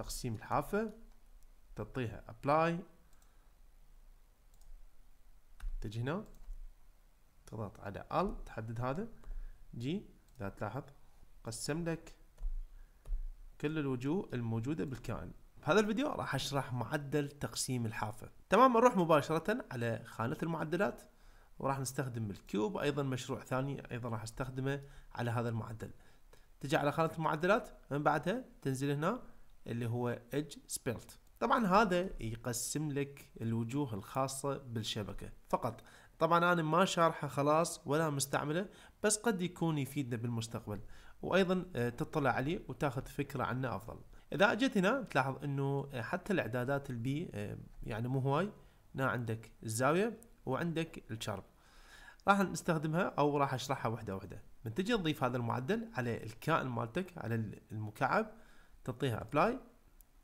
تقسيم الحافة تعطيها ابلاي تجي هنا تضغط على ال تحدد هذا جي لا تلاحظ قسم لك كل الوجوه الموجودة بالكائن بهذا الفيديو راح اشرح معدل تقسيم الحافة تمام نروح مباشرة على خانة المعدلات وراح نستخدم الكيوب ايضا مشروع ثاني ايضا راح استخدمه على هذا المعدل تجي على خانة المعدلات من بعدها تنزل هنا اللي هو ايدج سبيلت طبعا هذا يقسم لك الوجوه الخاصة بالشبكة فقط طبعا انا ما شارحه خلاص ولا مستعمله بس قد يكون يفيدنا بالمستقبل وايضا آه، تطلع عليه وتاخذ فكرة عنه افضل اذا اجيت هنا تلاحظ انه آه، حتى الاعدادات البي آه، يعني مو هواي هنا عندك الزاوية وعندك الشارب راح نستخدمها او راح اشرحها وحده وحده من تجي تضيف هذا المعدل على الكائن مالتك على المكعب تنطيها ابلاي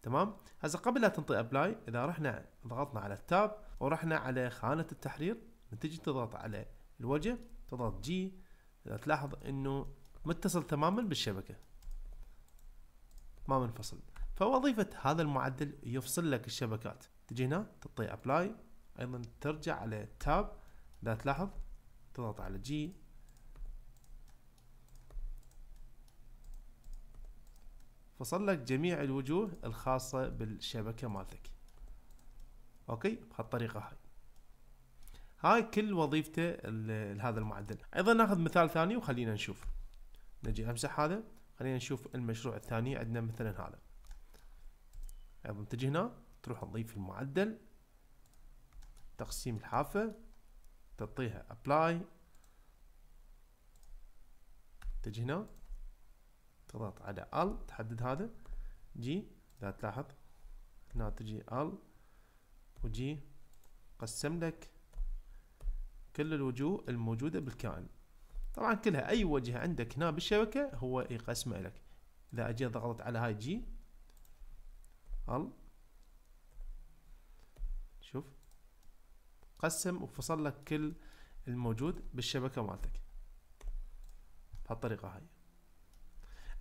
تمام هسه قبل لا تنطي ابلاي اذا رحنا ضغطنا على التاب ورحنا على خانه التحرير تجي تضغط على الوجه تضغط جي تلاحظ انه متصل تماما بالشبكه ما منفصل فوظيفه هذا المعدل يفصل لك الشبكات تجي هنا تعطي ابلاي ايضا ترجع على التاب اذا تلاحظ تضغط على جي فصل لك جميع الوجوه الخاصة بالشبكة مالتك اوكي بهالطريقة هاي هاي كل وظيفته هذا المعدل ايضا ناخذ مثال ثاني وخلينا نشوف نجي امسح هذا خلينا نشوف المشروع الثاني عندنا مثلا هذا ايضا تجي هنا تروح تضيف المعدل تقسيم الحافة تعطيها ابلاي تجي هنا تضغط على ال تحدد هذا جي اذا تلاحظ هنا تجي ال وجي قسم لك كل الوجوه الموجودة بالكائن طبعا كلها اي وجه عندك هنا بالشبكة هو يقسمه لك اذا اجي ضغطت على هاي جي ال شوف قسم وفصل لك كل الموجود بالشبكة مالتك بهالطريقة هاي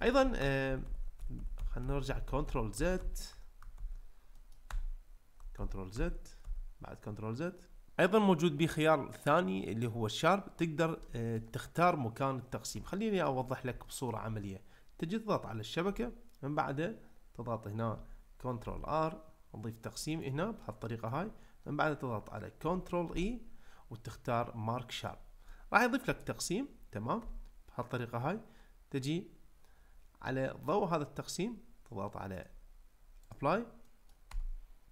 ايضا آه، خلينا نرجع كنترول زد كنترول زد بعد كنترول زد ايضا موجود به خيار ثاني اللي هو الشارب تقدر آه، تختار مكان التقسيم خليني اوضح لك بصوره عمليه تجي تضغط على الشبكه من بعدها تضغط هنا كنترول ار نضيف تقسيم هنا بهالطريقه هاي من بعدها تضغط على كنترول اي e وتختار مارك شارب راح يضيف لك تقسيم تمام بهالطريقه هاي تجي على ضوء هذا التقسيم تضغط على ابلاي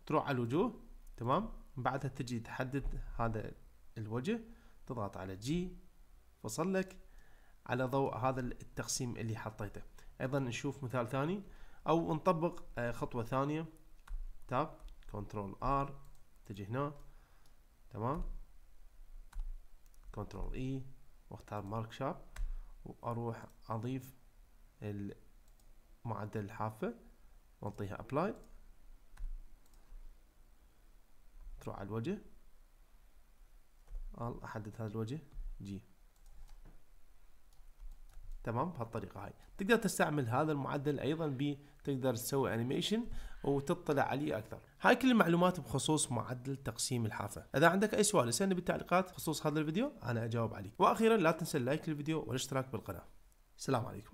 تروح على الوجوه تمام بعدها تجي تحدد هذا الوجه تضغط على جي وصل لك على ضوء هذا التقسيم اللي حطيته ايضا نشوف مثال ثاني او نطبق آه، خطوة ثانية تاب كنترول ار تجي هنا تمام كنترول اي e، واختار مارك شاب واروح اضيف معدل الحافة ونعطيها ابلاي تروح على الوجه احدد هذا الوجه جي تمام بهالطريقه هاي تقدر تستعمل هذا المعدل ايضا ب تقدر تسوي انيميشن وتطلع عليه اكثر هاي كل المعلومات بخصوص معدل تقسيم الحافه اذا عندك اي سؤال اسالني بالتعليقات بخصوص هذا الفيديو انا اجاوب عليك واخيرا لا تنسى اللايك للفيديو والاشتراك بالقناه السلام عليكم